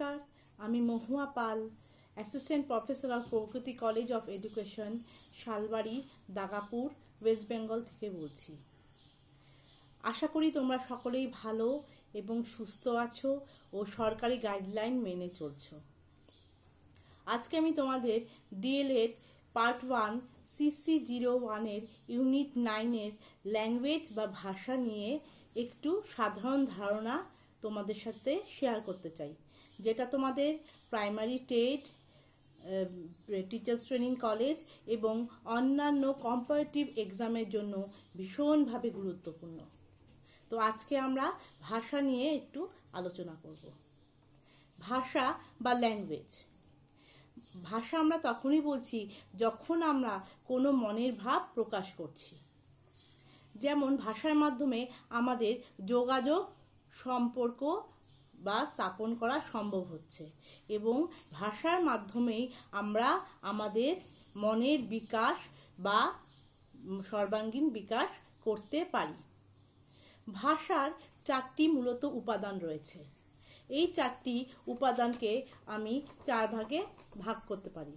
নমস্কার আমি Mahua Pal assistant professor of Prakriti college of education Shalbari Dagapur West Bengal থেকে বলছি আশা করি তোমরা সকলেই ভালো এবং সুস্থ আছো ও সরকারি গাইডলাইন মেনে চলছ আজকে আমি তোমাদের DElEd part one CC zero ওয়ানের ইউনিট নাইনের ল্যাঙ্গুয়েজ বা ভাষা নিয়ে একটু সাধারণ ধারণা তোমাদের সাথে শেয়ার করতে চাই যেটা তোমাদের primary TET teachers training college এবং অন্যান্য কম্পারেটিভ এক্সামের জন্য ভীষণভাবে গুরুত্বপূর্ণ তো আজকে আমরা ভাষা নিয়ে একটু আলোচনা করব ভাষা বা ল্যাঙ্গুয়েজ ভাষা আমরা তখনই বলছি যখন আমরা কোনো মনের ভাব প্রকাশ করছি যেমন ভাষার মাধ্যমে আমাদের যোগাযোগ সম্পর্ক বা স্থাপন করা সম্ভব হচ্ছে এবং ভাষার মাধ্যমেই আমরা আমাদের মনের বিকাশ বা সর্বাঙ্গীন বিকাশ করতে পারি ভাষার চারটি মূলত উপাদান রয়েছে এই চারটি উপাদানকে আমি চার ভাগে ভাগ করতে পারি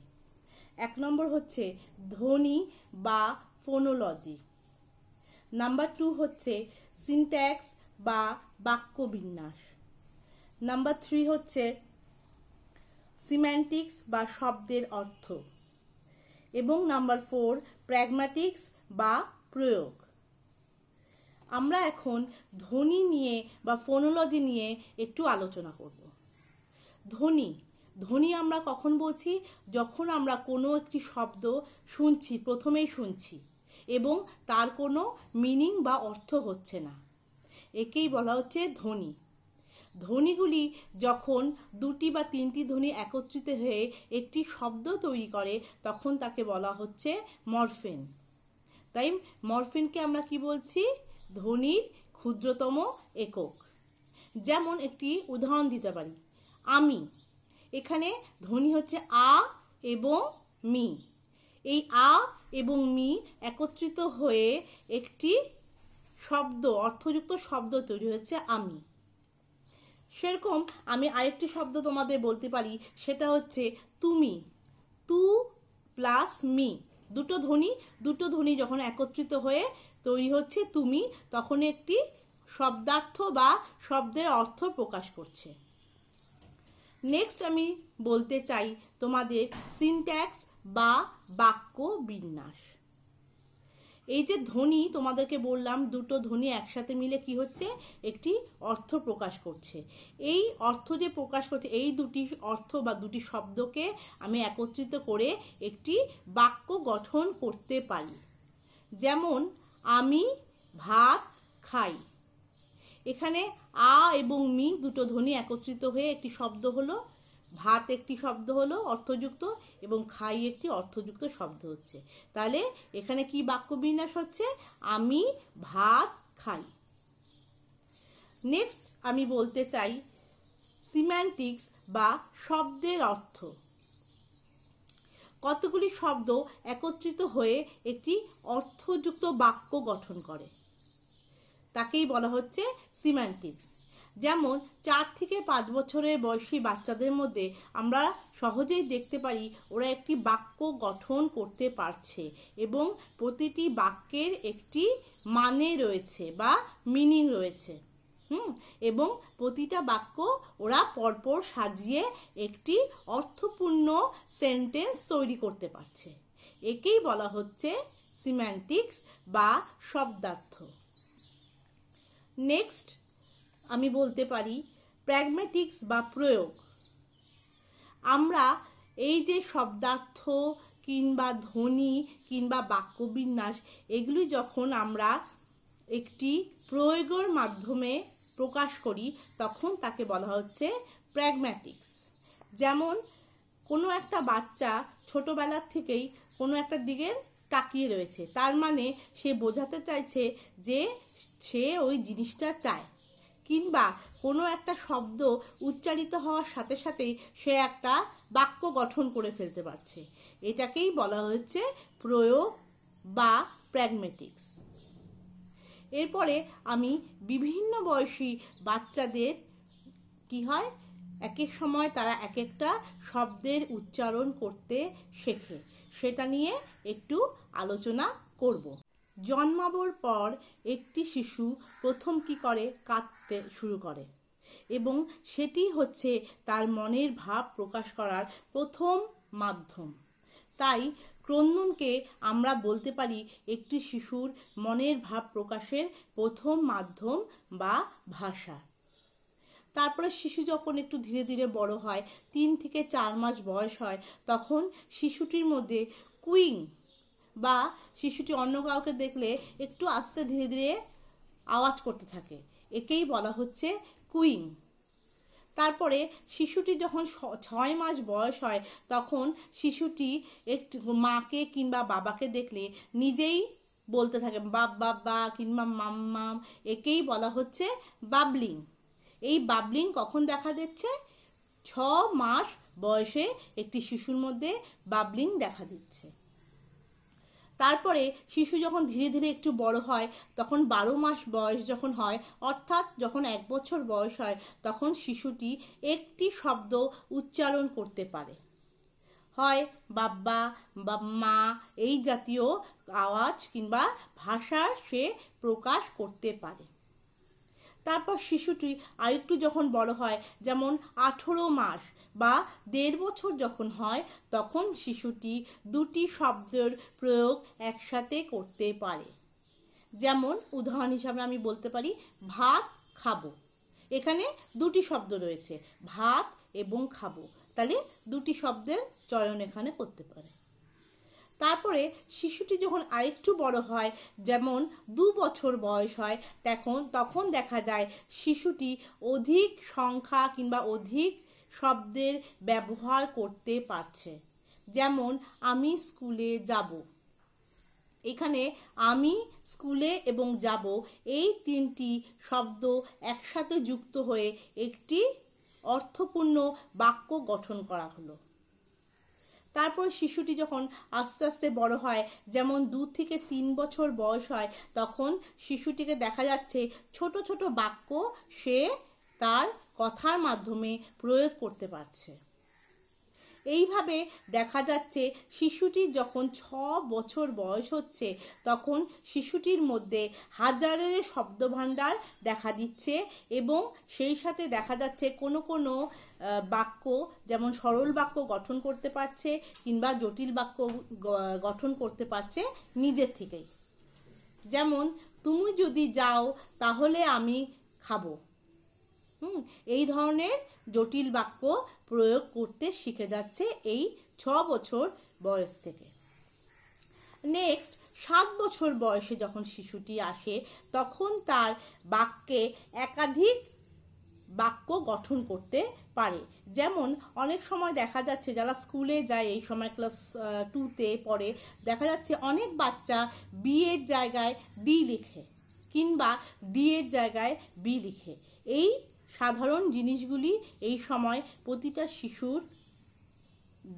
এক নম্বর হচ্ছে ধ্বনি বা ফোনোলজি নাম্বার টু হচ্ছে সিনট্যাক্স বা বাক্য বিন্যাস নাম্বার থ্রি হচ্ছে সিম্যান্টিক্স বা শব্দের অর্থ এবং নাম্বার ফোর প্র্যাগম্যাটিক্স বা প্রয়োগ আমরা এখন ধ্বনি নিয়ে বা ফোনোলজি নিয়ে একটু আলোচনা করব ধ্বনি ধ্বনি আমরা কখন বলছি যখন আমরা কোনো একটি শব্দ শুনছি প্রথমেই শুনছি এবং তার কোনো মিনিং বা অর্থ হচ্ছে না একেই বলা হচ্ছে ধ্বনি ধ্বনিগুলি যখন দুটি বা তিনটি ধ্বনি একত্রিত হয়ে একটি শব্দ তৈরি করে তখন তাকে বলা হচ্ছে মরফিন তাই মরফিনকে আমরা কি বলছি ধ্বনির ক্ষুদ্রতম একক যেমন একটি উদাহরণ দিতে পারি আমি এখানে ধ্বনি হচ্ছে আ এবং মি এই আ এবং মি একত্রিত হয়ে একটি শব্দ অর্থযুক্ত শব্দ তৈরি হয়েছে আমি সেরকম আমি আরেকটি শব্দ তোমাদের বলতে পারি সেটা হচ্ছে তুমি তু প্লাস মি দুটো ধ্বনি দুটো ধ্বনি যখন একত্রিত হয়ে তৈরি হচ্ছে তুমি তখন একটি শব্দার্থ বা শব্দের অর্থ প্রকাশ করছে নেক্সট আমি বলতে চাই তোমাদের সিনট্যাক্স বা বাক্য বিন্যাস এই যে ধ্বনি তোমাদেরকে বললাম দুটো ধ্বনি একসাথে মিলে কি হচ্ছে একটি অর্থ প্রকাশ করছে এই অর্থ যে প্রকাশ করছে এই দুটি অর্থ বা দুটি শব্দকে আমি একত্রিত করে একটি বাক্য গঠন করতে পারি যেমন আমি ভাত খাই এখানে আ এবং মি দুটো ধ্বনি একত্রিত হয়ে একটি শব্দ হলো ভাত একটি শব্দ হলো অর্থযুক্ত এবং খাই একটি অর্থযুক্ত শব্দ হচ্ছে তাহলে এখানে কি বাক্য বিন্যাস হচ্ছে আমি ভাত খাই নেক্সট আমি বলতে চাই সিম্যান্টিক্স বা শব্দের অর্থ কতগুলি শব্দ একত্রিত হয়ে একটি অর্থযুক্ত বাক্য গঠন করে তাকেই বলা হচ্ছে সিম্যান্টিক্স যেমন চার থেকে পাঁচ বছরের বয়সী বাচ্চাদের মধ্যে আমরা সহজেই দেখতে পারি ওরা একটি বাক্য গঠন করতে পারছে এবং প্রতিটি বাক্যের একটি মানে রয়েছে বা মিনিং রয়েছে হুম এবং প্রতিটা বাক্য ওরা পরপর সাজিয়ে একটি অর্থপূর্ণ সেন্টেন্স তৈরি করতে পারছে একেই বলা হচ্ছে সিম্যান্টিক্স বা শব্দার্থ নেক্সট আমি বলতে পারি প্র্যাগম্যাটিক্স বা প্রয়োগ আমরা এই যে শব্দার্থ কিংবা ধ্বনি কিংবা বাক্যবিন্যাস এগুলি যখন আমরা একটি প্রয়োগের মাধ্যমে প্রকাশ করি তখন তাকে বলা হচ্ছে প্র্যাগম্যাটিক্স যেমন কোনো একটা বাচ্চা ছোটোবেলার থেকেই কোনো একটা দিকে তাকিয়ে রয়েছে তার মানে সে বোঝাতে চাইছে যে সে ওই জিনিসটা চায় কিংবা কোনো একটা শব্দ উচ্চারিত হওয়ার সাথে সাথেই সে একটা বাক্য গঠন করে ফেলতে পারছে এটাকেই বলা হচ্ছে প্রয়োগ বা প্র্যাগমেটিক্স এরপরে আমি বিভিন্ন বয়সী বাচ্চাদের কি হয় এক এক সময় তারা এক একটা শব্দের উচ্চারণ করতে শেখে সেটা নিয়ে একটু আলোচনা করবো জন্মাবর পর একটি শিশু প্রথম কি করে কাঁদতে শুরু করে এবং সেটি হচ্ছে তার মনের ভাব প্রকাশ করার প্রথম মাধ্যম তাই ক্রন্দনকে আমরা বলতে পারি একটি শিশুর মনের ভাব প্রকাশের প্রথম মাধ্যম বা ভাষা তারপরে শিশু যখন একটু ধীরে ধীরে বড় হয় তিন থেকে চার মাস বয়স হয় তখন শিশুটির মধ্যে কুইং বা শিশুটি অন্য কাউকে দেখলে একটু আস্তে ধীরে ধীরে আওয়াজ করতে থাকে একেই বলা হচ্ছে কুইং তারপরে শিশুটি যখন ছয় মাস বয়স হয় তখন শিশুটি একটু মাকে কিংবা বাবাকে দেখলে নিজেই বলতে থাকে বাপ বাবা কিংবা মাম একেই বলা হচ্ছে বাবলিং এই বাবলিং কখন দেখা দিচ্ছে ছ মাস বয়সে একটি শিশুর মধ্যে বাবলিং দেখা দিচ্ছে তারপরে শিশু যখন ধীরে ধীরে একটু বড় হয় তখন বারো মাস বয়স যখন হয় অর্থাৎ যখন এক বছর বয়স হয় তখন শিশুটি একটি শব্দ উচ্চারণ করতে পারে হয় বাব্বা বা মা এই জাতীয় আওয়াজ কিংবা ভাষা সে প্রকাশ করতে পারে তারপর শিশুটি আরেকটু যখন বড় হয় যেমন আঠেরো মাস বা দেড় বছর যখন হয় তখন শিশুটি দুটি শব্দের প্রয়োগ একসাথে করতে পারে যেমন উদাহরণ হিসাবে আমি বলতে পারি ভাত খাবো এখানে দুটি শব্দ রয়েছে ভাত এবং খাবো তাহলে দুটি শব্দের চয়ন এখানে করতে পারে তারপরে শিশুটি যখন আরেকটু বড় হয় যেমন দু বছর বয়স হয় তখন তখন দেখা যায় শিশুটি অধিক সংখ্যা কিংবা অধিক শব্দের ব্যবহার করতে পারছে যেমন আমি স্কুলে যাব এখানে আমি স্কুলে এবং যাব এই তিনটি শব্দ একসাথে যুক্ত হয়ে একটি অর্থপূর্ণ বাক্য গঠন করা হলো তারপর শিশুটি যখন আস্তে আস্তে বড় হয় যেমন দু থেকে তিন বছর বয়স হয় তখন শিশুটিকে দেখা যাচ্ছে ছোট ছোট বাক্য সে তার কথার মাধ্যমে প্রয়োগ করতে পারছে এইভাবে দেখা যাচ্ছে শিশুটির যখন ছ বছর বয়স হচ্ছে তখন শিশুটির মধ্যে হাজারের শব্দভাণ্ডার দেখা দিচ্ছে এবং সেই সাথে দেখা যাচ্ছে কোনো কোনো বাক্য যেমন সরল বাক্য গঠন করতে পারছে কিংবা জটিল বাক্য গঠন করতে পারছে নিজের থেকেই যেমন তুমি যদি যাও তাহলে আমি খাবো হুম এই ধরনের জটিল বাক্য প্রয়োগ করতে শিখে যাচ্ছে এই ছ বছর বয়স থেকে নেক্সট সাত বছর বয়সে যখন শিশুটি আসে তখন তার বাক্যে একাধিক বাক্য গঠন করতে পারে যেমন অনেক সময় দেখা যাচ্ছে যারা স্কুলে যায় এই সময় ক্লাস টুতে পড়ে দেখা যাচ্ছে অনেক বাচ্চা বিয়ের জায়গায় ডি লিখে কিংবা ডি এর জায়গায় বি লিখে এই সাধারণ জিনিসগুলি এই সময় প্রতিটা শিশুর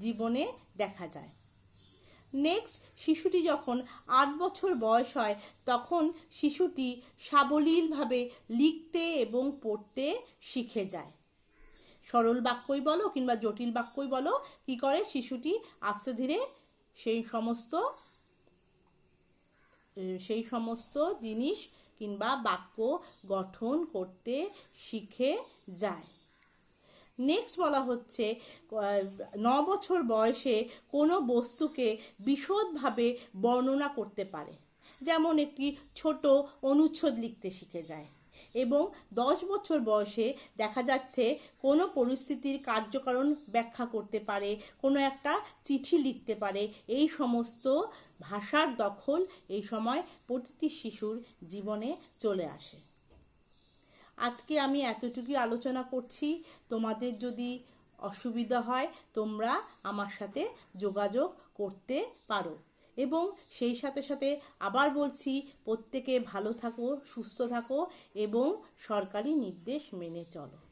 জীবনে দেখা যায় নেক্সট শিশুটি যখন আট বছর বয়স হয় তখন শিশুটি সাবলীলভাবে লিখতে এবং পড়তে শিখে যায় সরল বাক্যই বলো কিংবা জটিল বাক্যই বলো কি করে শিশুটি আস্তে ধীরে সেই সমস্ত সেই সমস্ত জিনিস কিংবা বাক্য গঠন করতে শিখে যায় নেক্সট বলা হচ্ছে ন বছর বয়সে কোনো বস্তুকে বিশদভাবে বর্ণনা করতে পারে যেমন একটি ছোট অনুচ্ছেদ লিখতে শিখে যায় এবং দশ বছর বয়সে দেখা যাচ্ছে কোনো পরিস্থিতির কার্যকারণ ব্যাখ্যা করতে পারে কোনো একটা চিঠি লিখতে পারে এই সমস্ত ভাষার দখল এই সময় প্রতিটি শিশুর জীবনে চলে আসে আজকে আমি এতটুকুই আলোচনা করছি তোমাদের যদি অসুবিধা হয় তোমরা আমার সাথে যোগাযোগ করতে পারো এবং সেই সাথে সাথে আবার বলছি প্রত্যেকে ভালো থাকো সুস্থ থাকো এবং সরকারি নির্দেশ মেনে চলো